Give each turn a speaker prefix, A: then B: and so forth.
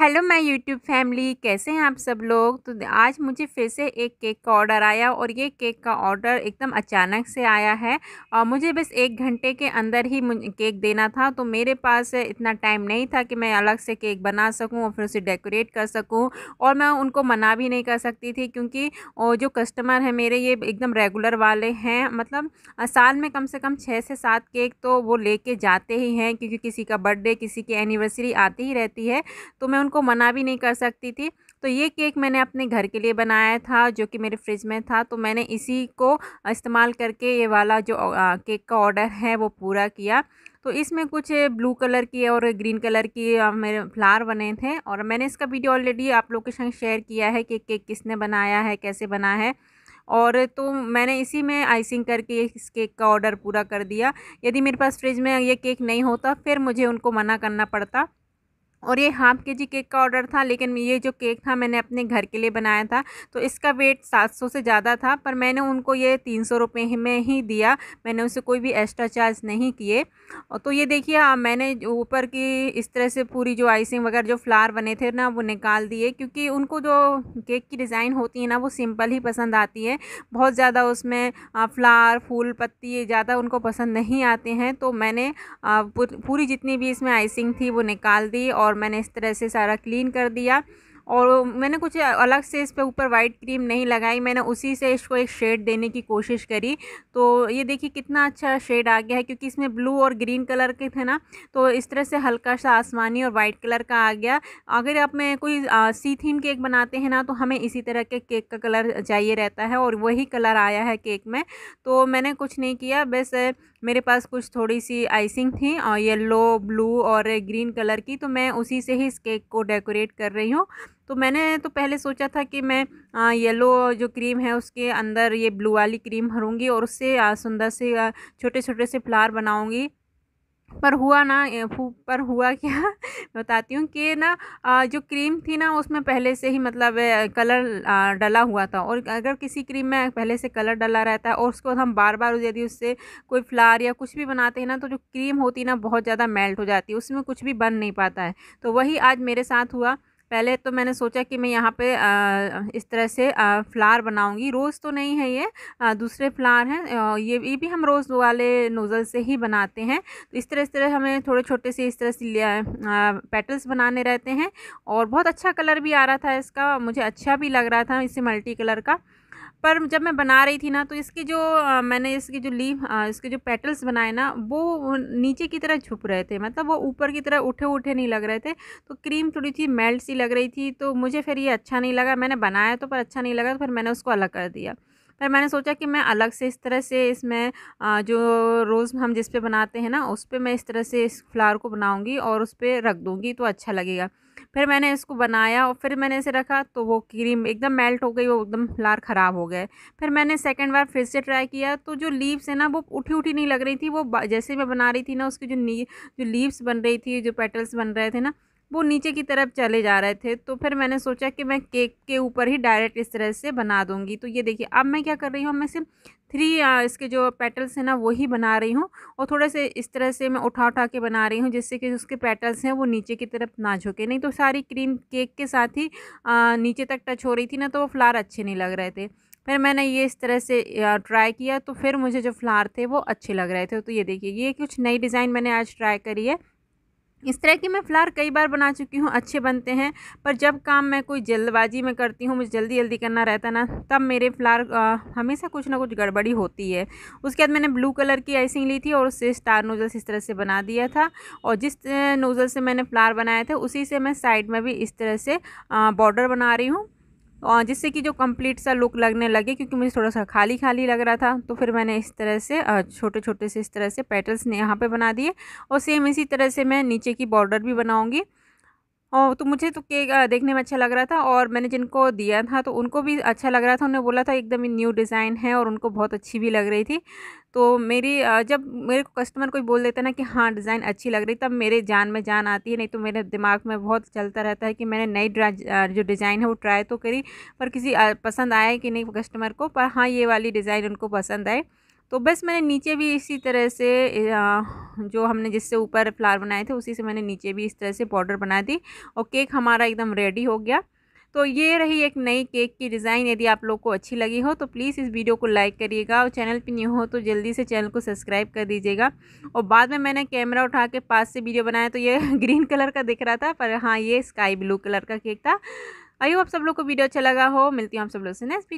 A: hello my YouTube family कैसे हैं आप सब लोग तो आज मुझे फिर से एक केक का ऑर्डर आया और ये केक का ऑर्डर एकदम अचानक से आया है और मुझे बस एक घंटे के अंदर ही केक देना था तो मेरे पास इतना टाइम नहीं था कि मैं अलग से केक बना सकूं और फिर उसे डेकोरेट कर सकूं और मैं उनको मना भी नहीं कर सकती थी क्योंकि जो कस्टमर हैं मेरे ये एकदम रेगुलर वाले हैं मतलब साल में कम से कम छः से सात केक तो वो ले जाते ही हैं क्योंकि किसी का बर्थडे किसी की एनिवर्सरी आती ही रहती है तो मैं उनको मना भी नहीं कर सकती थी तो ये केक मैंने अपने घर के लिए बनाया था जो कि मेरे फ्रिज में था तो मैंने इसी को इस्तेमाल करके ये वाला जो आ, केक का ऑर्डर है वो पूरा किया तो इसमें कुछ ब्लू कलर की और ग्रीन कलर की मेरे फ्लावर बने थे और मैंने इसका वीडियो ऑलरेडी आप लोग के संग शेयर किया है कि केक किसने बनाया है कैसे बना है और तो मैंने इसी में आइसिंग करके इस केक का ऑर्डर पूरा कर दिया यदि मेरे पास फ्रिज में ये केक नहीं होता फिर मुझे उनको मना करना पड़ता और ये हाफ के जी केक का ऑर्डर था लेकिन ये जो केक था मैंने अपने घर के लिए बनाया था तो इसका वेट सात सौ से ज़्यादा था पर मैंने उनको ये तीन सौ रुपये में ही दिया मैंने उसे कोई भी एक्स्ट्रा चार्ज नहीं किए और तो ये देखिए हाँ, मैंने ऊपर की इस तरह से पूरी जो आइसिंग वगैरह जो फ्लार बने थे ना वो निकाल दिए क्योंकि उनको जो केक की डिज़ाइन होती है ना वो सिंपल ही पसंद आती है बहुत ज़्यादा उसमें फ्लार फूल पत्ती ये ज़्यादा उनको पसंद नहीं आते हैं तो मैंने पूरी जितनी भी इसमें आइसिंग थी वो निकाल दी और मैंने इस तरह से सारा क्लीन कर दिया और मैंने कुछ अलग से इस पर ऊपर वाइट क्रीम नहीं लगाई मैंने उसी से इसको एक शेड देने की कोशिश करी तो ये देखिए कितना अच्छा शेड आ गया है क्योंकि इसमें ब्लू और ग्रीन कलर के थे ना तो इस तरह से हल्का सा आसमानी और वाइट कलर का आ गया अगर आप में कोई आ, सी थीम केक बनाते हैं ना तो हमें इसी तरह के केक का कलर चाहिए रहता है और वही कलर आया है केक में तो मैंने कुछ नहीं किया बस मेरे पास कुछ थोड़ी सी आइसिंग थी येलो ब्लू और ग्रीन कलर की तो मैं उसी से ही इस केक को डेकोरेट कर रही हूँ तो मैंने तो पहले सोचा था कि मैं येलो जो क्रीम है उसके अंदर ये ब्लू वाली क्रीम भरूँगी और उससे सुंदर से छोटे छोटे से फ्लार बनाऊँगी पर हुआ ना पर हुआ क्या बताती हूँ कि ना जो क्रीम थी ना उसमें पहले से ही मतलब कलर डला हुआ था और अगर किसी क्रीम में पहले से कलर डला रहता है और उसको हम बार बार यदि उससे कोई फ्लावर या कुछ भी बनाते हैं ना तो जो क्रीम होती ना बहुत ज़्यादा मेल्ट हो जाती है उसमें कुछ भी बन नहीं पाता है तो वही आज मेरे साथ हुआ पहले तो मैंने सोचा कि मैं यहाँ पे इस तरह से फ्लार बनाऊँगी रोज़ तो नहीं है ये दूसरे फ्लार हैं ये ये भी हम रोज़ वाले नोज़ल से ही बनाते हैं तो इस तरह इस तरह हमें थोड़े छोटे से इस तरह से पेटल्स बनाने रहते हैं और बहुत अच्छा कलर भी आ रहा था इसका मुझे अच्छा भी लग रहा था इससे मल्टी कलर का पर जब मैं बना रही थी ना तो इसकी जो आ, मैंने इसकी जो लीव आ, इसके जो पेटल्स बनाए ना वो नीचे की तरह छुप रहे थे मतलब वो ऊपर की तरह उठे उठे नहीं लग रहे थे तो क्रीम थोड़ी सी मेल्ट लग रही थी तो मुझे फिर ये अच्छा नहीं लगा मैंने बनाया तो पर अच्छा नहीं लगा तो फिर मैंने उसको अलग कर दिया फिर मैंने सोचा कि मैं अलग से इस तरह से इसमें जो रोज़ हम जिस पे बनाते हैं ना उस पर मैं इस तरह से इस फ्लावर को बनाऊंगी और उस पर रख दूंगी तो अच्छा लगेगा फिर मैंने इसको बनाया और फिर मैंने इसे रखा तो वो क्रीम एकदम मेल्ट हो गई वो एकदम फ्लार ख़राब हो गए फिर मैंने सेकंड बार फिर से ट्राई किया तो जो लीव्स है ना वो उठी उठी नहीं लग रही थी वो जैसे मैं बना रही थी ना उसकी जो नी जो लीव्स बन रही थी जो पेटल्स बन रहे थे ना वो नीचे की तरफ चले जा रहे थे तो फिर मैंने सोचा कि मैं केक के ऊपर ही डायरेक्ट इस तरह से बना दूंगी तो ये देखिए अब मैं क्या कर रही हूँ मैं सिर्फ थ्री इसके जो पेटल्स हैं ना वही बना रही हूँ और थोड़े से इस तरह से मैं उठा उठा के बना रही हूँ जिससे कि उसके पेटल्स हैं वो नीचे की तरफ ना झुके नहीं तो सारी क्रीम केक के साथ ही नीचे तक टच हो रही थी ना तो वो फ्लार अच्छे नहीं लग रहे थे फिर मैंने ये इस तरह से ट्राई किया तो फिर मुझे जो फ्लार थे वो अच्छे लग रहे थे तो ये देखिए ये कुछ नई डिज़ाइन मैंने आज ट्राई करी है इस तरह की मैं फ्लावर कई बार बना चुकी हूँ अच्छे बनते हैं पर जब काम मैं कोई जल्दबाजी में करती हूँ मुझे जल्दी जल्दी करना रहता ना तब मेरे फ्लावर हमेशा कुछ ना कुछ गड़बड़ी होती है उसके बाद मैंने ब्लू कलर की आइसिंग ली थी और उससे स्टार नोज़ल्स इस तरह से बना दिया था और जिस नोज़ल से मैंने फ्लार बनाए थे उसी से मैं साइड में भी इस तरह से बॉर्डर बना रही हूँ और जिससे कि जो कंप्लीट सा लुक लगने लगे क्योंकि मुझे थोड़ा सा खाली खाली लग रहा था तो फिर मैंने इस तरह से छोटे छोटे से इस तरह से पेटल्स ने यहाँ पर बना दिए और सेम इसी तरह से मैं नीचे की बॉर्डर भी बनाऊँगी और तो मुझे तो केक देखने में अच्छा लग रहा था और मैंने जिनको दिया था तो उनको भी अच्छा लग रहा था उन्होंने बोला था एकदम न्यू डिज़ाइन है और उनको बहुत अच्छी भी लग रही थी तो मेरी जब मेरे को कस्टमर कोई बोल देता ना कि हाँ डिज़ाइन अच्छी लग रही तब मेरे जान में जान आती है नहीं तो मेरे दिमाग में बहुत चलता रहता है कि मैंने नई जो डिज़ाइन है वो ट्राई तो करी पर किसी पसंद आया कि नहीं कस्टमर को पर हाँ ये वाली डिज़ाइन उनको पसंद आए तो बस मैंने नीचे भी इसी तरह से जो हमने जिससे ऊपर फ्लावर बनाए थे उसी से मैंने नीचे भी इस तरह से बॉर्डर बना दी और केक हमारा एकदम रेडी हो गया तो ये रही एक नई केक की डिज़ाइन यदि आप लोग को अच्छी लगी हो तो प्लीज़ इस वीडियो को लाइक करिएगा और चैनल पर न्यू हो तो जल्दी से चैनल को सब्सक्राइब कर दीजिएगा और बाद में मैंने कैमरा उठा के पास से वीडियो बनाया तो ये ग्रीन कलर का दिख रहा था पर हाँ ये स्काई ब्लू कलर का केक था आई होप सब लोग को वीडियो अच्छा लगा हो मिलती हूँ आप सब लोग से नेक्स्ट